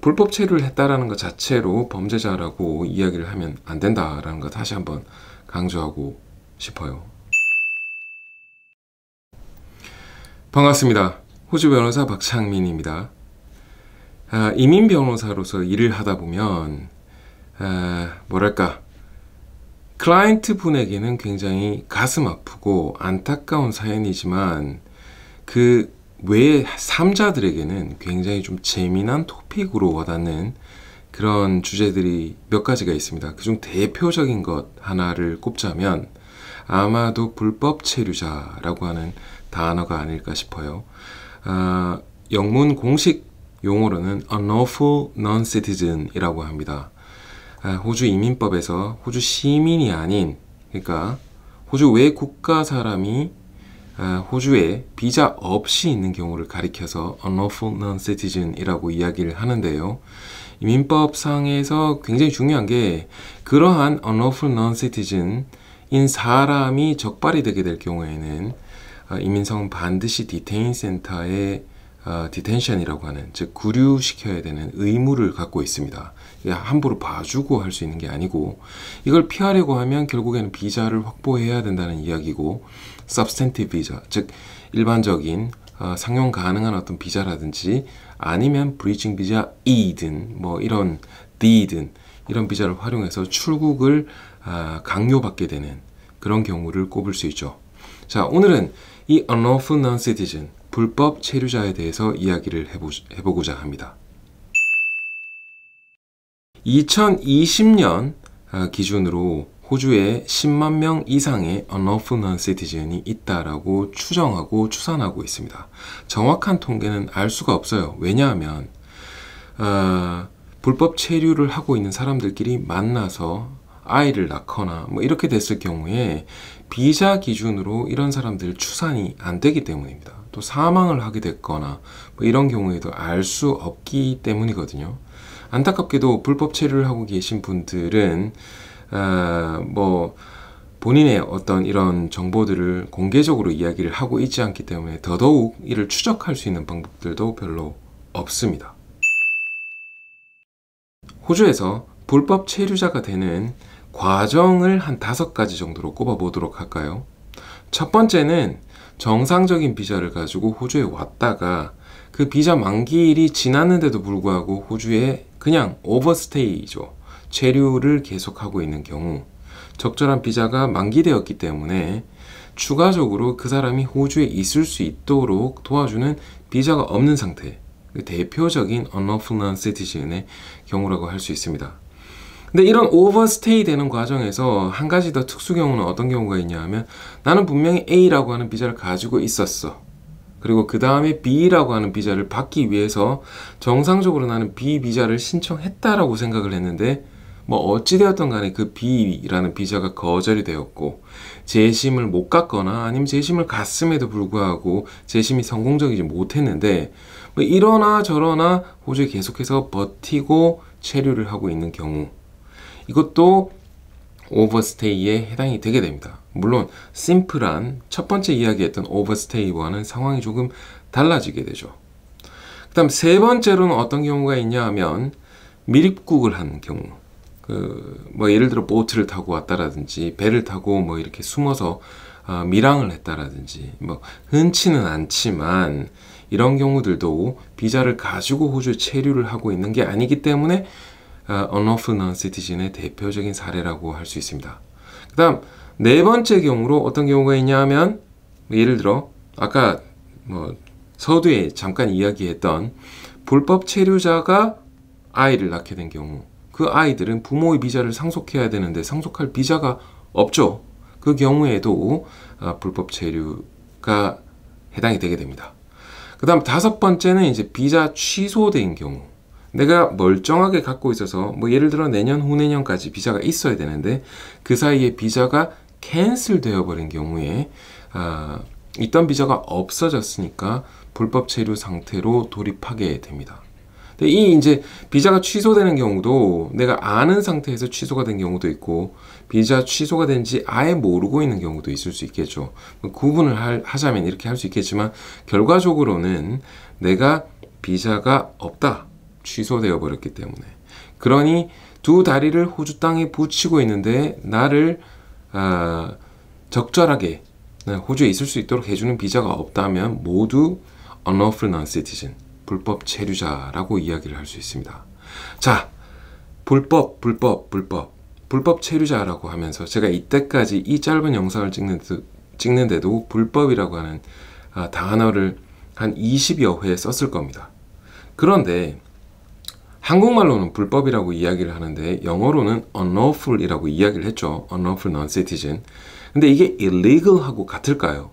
불법 체류를 했다라는 것 자체로 범죄자라고 이야기를 하면 안 된다라는 것 다시 한번 강조하고 싶어요. 반갑습니다. 호주 변호사 박창민입니다. 아, 이민 변호사로서 일을 하다 보면 아, 뭐랄까 클라이언트 분에게는 굉장히 가슴 아프고 안타까운 사연이지만 그외 삼자들에게는 굉장히 좀 재미난 토픽으로 와닿는 그런 주제들이 몇 가지가 있습니다. 그중 대표적인 것 하나를 꼽자면 아마도 불법 체류자라고 하는 단어가 아닐까 싶어요. 아, 영문 공식 용어로는 unlawful non-citizen이라고 합니다. 아, 호주 이민법에서 호주 시민이 아닌, 그러니까 호주 외 국가 사람이 아, 호주에 비자 없이 있는 경우를 가리켜서 unlawful non-citizen이라고 이야기를 하는데요. 민법상에서 굉장히 중요한 게 그러한 unlawful non-citizen인 사람이 적발이 되게 될 경우에는 아, 이민성 반드시 디테인 센터에 디텐션이라고 하는 즉 구류시켜야 되는 의무를 갖고 있습니다. 함부로 봐주고 할 수 있는 게 아니고 이걸 피하려고 하면 결국에는 비자를 확보해야 된다는 이야기고 substantive 비자, 즉 일반적인 어, 상용 가능한 어떤 비자라든지 아니면 브리징 비자 E든 뭐 이런 D든 이런 비자를 활용해서 출국을 어, 강요받게 되는 그런 경우를 꼽을 수 있죠. 자, 오늘은 이 unlawful non-citizen, 불법 체류자에 대해서 이야기를 해보, 해보고자 합니다. 2020년 아, 기준으로 호주에 10만 명 이상의 unlawful non-citizen이 있다라고 추정하고 추산하고 있습니다. 정확한 통계는 알 수가 없어요. 왜냐하면 어, 불법 체류를 하고 있는 사람들끼리 만나서 아이를 낳거나 뭐 이렇게 됐을 경우에 비자 기준으로 이런 사람들 추산이 안 되기 때문입니다. 또 사망을 하게 됐거나 뭐 이런 경우에도 알 수 없기 때문이거든요. 안타깝게도 불법 체류를 하고 계신 분들은 뭐 본인의 어떤 이런 정보들을 공개적으로 이야기를 하고 있지 않기 때문에 더더욱 이를 추적할 수 있는 방법들도 별로 없습니다. 호주에서 불법 체류자가 되는 과정을 한 다섯 가지 정도로 꼽아보도록 할까요? 첫 번째는 정상적인 비자를 가지고 호주에 왔다가 그 비자 만기일이 지났는데도 불구하고 호주에 그냥 오버스테이죠. 체류를 계속하고 있는 경우 적절한 비자가 만기되었기 때문에 추가적으로 그 사람이 호주에 있을 수 있도록 도와주는 비자가 없는 상태 그 대표적인 unlawful non-citizen의 경우라고 할 수 있습니다. 근데 이런 오버스테이 되는 과정에서 한 가지 더 특수 경우는 어떤 경우가 있냐 하면 나는 분명히 A라고 하는 비자를 가지고 있었어. 그리고 그 다음에 B라고 하는 비자를 받기 위해서 정상적으로 나는 B 비자를 신청했다라고 생각을 했는데 뭐 어찌되었던 간에 그 B라는 비자가 거절이 되었고 재심을 못 갔거나 아니면 재심을 갔음에도 불구하고 재심이 성공적이지 못했는데 뭐 이러나 저러나 호주에 계속해서 버티고 체류를 하고 있는 경우 이것도 오버스테이에 해당이 되게 됩니다. 물론 심플한 첫 번째 이야기했던 오버스테이와는 상황이 조금 달라지게 되죠. 그 다음 세 번째로는 어떤 경우가 있냐 하면 밀입국을 한 경우 그뭐 예를 들어 보트를 타고 왔다라든지 배를 타고 뭐 이렇게 숨어서 아, 밀항을 했다라든지 뭐 흔치는 않지만 이런 경우들도 비자를 가지고 호주 체류를 하고 있는 게 아니기 때문에 언어프 n o n c i t 의 대표적인 사례라고 할 수 있습니다. 그 다음 네 번째 경우로 어떤 경우가 있냐 면 예를 들어 아까 뭐 서두에 잠깐 이야기했던 불법 체류자가 아이를 낳게 된 경우 그 아이들은 부모의 비자를 상속해야 되는데 상속할 비자가 없죠. 그 경우에도 아, 불법 체류가 해당이 되게 됩니다. 그 다음 다섯 번째는 이제 비자 취소된 경우. 내가 멀쩡하게 갖고 있어서 뭐 예를 들어 내년 후내년까지 비자가 있어야 되는데 그 사이에 비자가 캔슬 되어버린 경우에 아, 있던 비자가 없어졌으니까 불법 체류 상태로 돌입하게 됩니다. 근데 이 이제 비자가 취소되는 경우도 내가 아는 상태에서 취소가 된 경우도 있고 비자 취소가 된지 아예 모르고 있는 경우도 있을 수 있겠죠. 뭐 구분을 할, 하자면 이렇게 할 수 있겠지만 결과적으로는 내가 비자가 없다 취소되어 버렸기 때문에 그러니 두 다리를 호주 땅에 붙이고 있는데 나를 아, 적절하게 호주에 있을 수 있도록 해주는 비자가 없다면 모두 unlawful non-citizen 불법 체류자라고 이야기를 할 수 있습니다. 자, 불법, 불법, 불법, 불법 체류자라고 하면서 제가 이때까지 이 짧은 영상을 찍는, 찍는데도 불법이라고 하는 아, 단어를 한 20여 회 썼을 겁니다. 그런데 한국말로는 불법이라고 이야기를 하는데 영어로는 unlawful이라고 이야기를 했죠. unlawful non-citizen. 근데 이게 illegal하고 같을까요?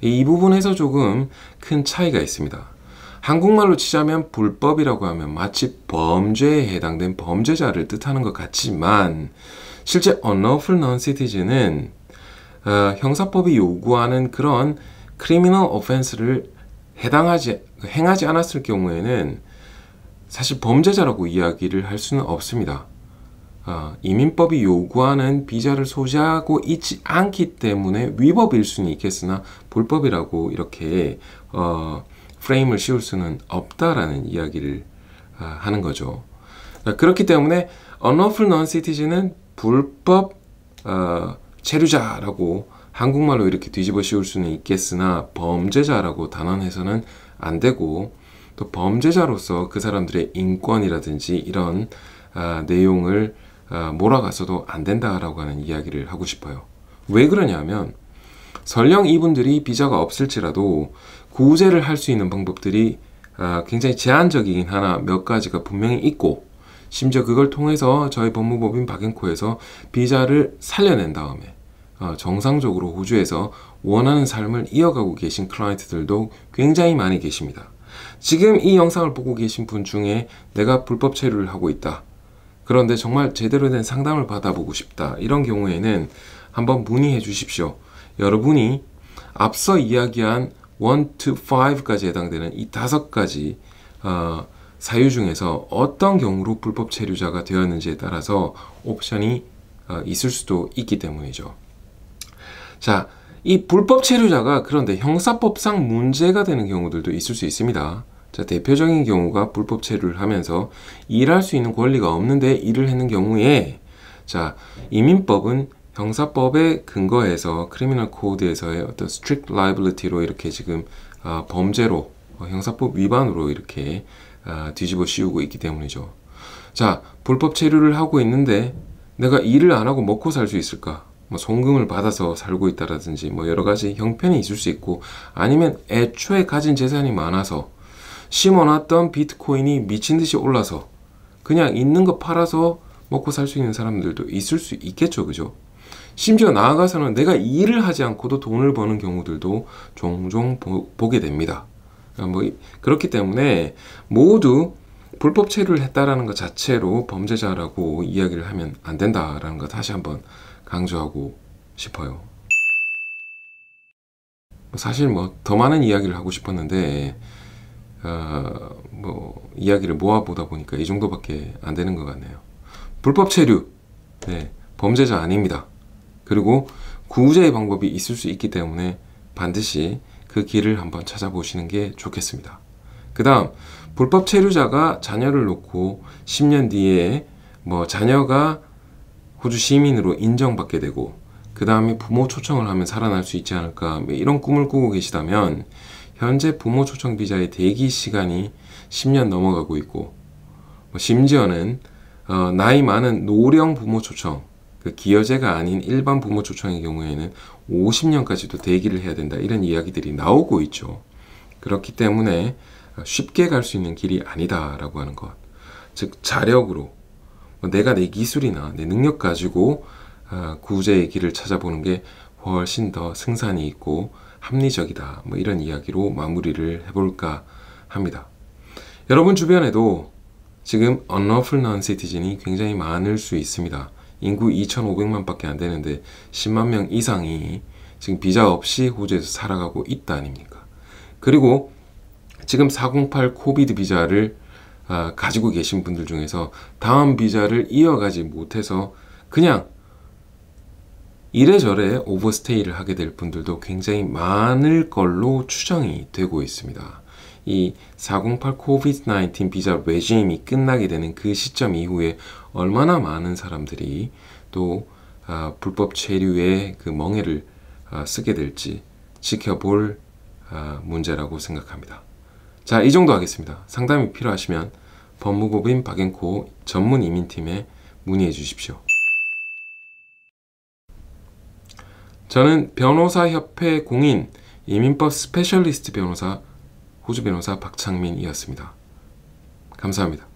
이 부분에서 조금 큰 차이가 있습니다. 한국말로 치자면 불법이라고 하면 마치 범죄에 해당된 범죄자를 뜻하는 것 같지만 실제 unlawful non-citizen은 어, 형사법이 요구하는 그런 criminal offense를 해당하지 행하지 않았을 경우에는 사실 범죄자라고 이야기를 할 수는 없습니다. 어, 이민법이 요구하는 비자를 소지하고 있지 않기 때문에 위법일 수는 있겠으나 불법이라고 이렇게 어, 프레임을 씌울 수는 없다라는 이야기를 아, 하는 거죠. 아, 그렇기 때문에 unlawful non-citizen은 불법 어, 체류자라고 한국말로 이렇게 뒤집어 씌울 수는 있겠으나 범죄자라고 단언해서는 안 되고 또 범죄자로서 그 사람들의 인권이라든지 이런 어, 내용을 어, 몰아가서도 안 된다라고 하는 이야기를 하고 싶어요. 왜 그러냐면 설령 이분들이 비자가 없을지라도 구제를 할 수 있는 방법들이 아, 굉장히 제한적이긴 하나 몇 가지가 분명히 있고 심지어 그걸 통해서 저희 법무법인 박앤코에서 비자를 살려낸 다음에 어, 정상적으로 호주에서 원하는 삶을 이어가고 계신 클라이언트들도 굉장히 많이 계십니다. 지금 이 영상을 보고 계신 분 중에 내가 불법 체류를 하고 있다. 그런데 정말 제대로 된 상담을 받아보고 싶다. 이런 경우에는 한번 문의해 주십시오. 여러분이 앞서 이야기한 1, 2, 5까지 해당되는 이 다섯 가지 어, 사유 중에서 어떤 경우로 불법 체류자가 되었는지에 따라서 옵션이 어, 있을 수도 있기 때문이죠. 자, 이 불법 체류자가 그런데 형사법상 문제가 되는 경우들도 있을 수 있습니다. 자, 대표적인 경우가 불법 체류를 하면서 일할 수 있는 권리가 없는데 일을 했는 경우에 자, 이민법은 형사법에 근거해서 크리미널 코드에서의 어떤 스트릭 라이블리티로 이렇게 지금 어, 범죄로 어, 형사법 위반으로 이렇게 어, 뒤집어 씌우고 있기 때문이죠. 자, 불법 체류를 하고 있는데 내가 일을 안 하고 먹고 살 수 있을까? 뭐 송금을 받아서 살고 있다라든지 뭐 여러 가지 형편이 있을 수 있고 아니면 애초에 가진 재산이 많아서 심어놨던 비트코인이 미친 듯이 올라서 그냥 있는 거 팔아서 먹고 살 수 있는 사람들도 있을 수 있겠죠, 그죠? 심지어 나아가서는 내가 일을 하지 않고도 돈을 버는 경우들도 종종 보, 게 됩니다. 그뭐 그러니까 그렇기 때문에 모두 불법 체류를 했다라는 것 자체로 범죄자라고 이야기를 하면 안 된다라는 것 다시 한번 강조하고 싶어요. 뭐 사실 뭐 더 많은 이야기를 하고 싶었는데 어, 뭐 이야기를 모아보다 보니까 이 정도밖에 안 되는 것 같네요. 불법 체류, 네 범죄자 아닙니다. 그리고 구우자의 방법이 있을 수 있기 때문에 반드시 그 길을 한번 찾아보시는 게 좋겠습니다. 그 다음, 불법 체류자가 자녀를 놓고 10년 뒤에 뭐 자녀가 호주 시민으로 인정받게 되고, 그 다음에 부모 초청을 하면 살아날 수 있지 않을까, 뭐 이런 꿈을 꾸고 계시다면, 현재 부모 초청 비자의 대기 시간이 10년 넘어가고 있고, 뭐 심지어는, 어, 나이 많은 노령 부모 초청, 그 기여제가 아닌 일반 부모 초청의 경우에는 50년까지도 대기를 해야 된다 이런 이야기들이 나오고 있죠. 그렇기 때문에 쉽게 갈 수 있는 길이 아니다라고 하는 것. 즉 자력으로 뭐 내가 내 기술이나 내 능력 가지고 아, 구제의 길을 찾아보는 게 훨씬 더 승산이 있고 합리적이다. 뭐 이런 이야기로 마무리를 해볼까 합니다. 여러분 주변에도 지금 unlawful non-citizen이 굉장히 많을 수 있습니다. 인구 2,500만 밖에 안 되는데 10만 명 이상이 지금 비자 없이 호주에서 살아가고 있다 아닙니까? 그리고 지금 408 코비드 비자를 아, 가지고 계신 분들 중에서 다음 비자를 이어가지 못해서 그냥 이래저래 오버스테이를 하게 될 분들도 굉장히 많을 걸로 추정이 되고 있습니다. 이408 c o v i d 1 9 비자 레짐이 끝나게 되는 그 시점 이후에 얼마나 많은 사람들이 또 아, 불법 체류의 그 멍해를 아, 쓰게 될지 지켜볼 아, 문제라고 생각합니다. 자, 이 정도 하겠습니다. 상담이 필요하시면 법무법인 박앤코 전문 이민팀에 문의해 주십시오. 저는 변호사협회 공인 이민법 스페셜리스트 변호사 호주 변호사 박창민이었습니다. 감사합니다.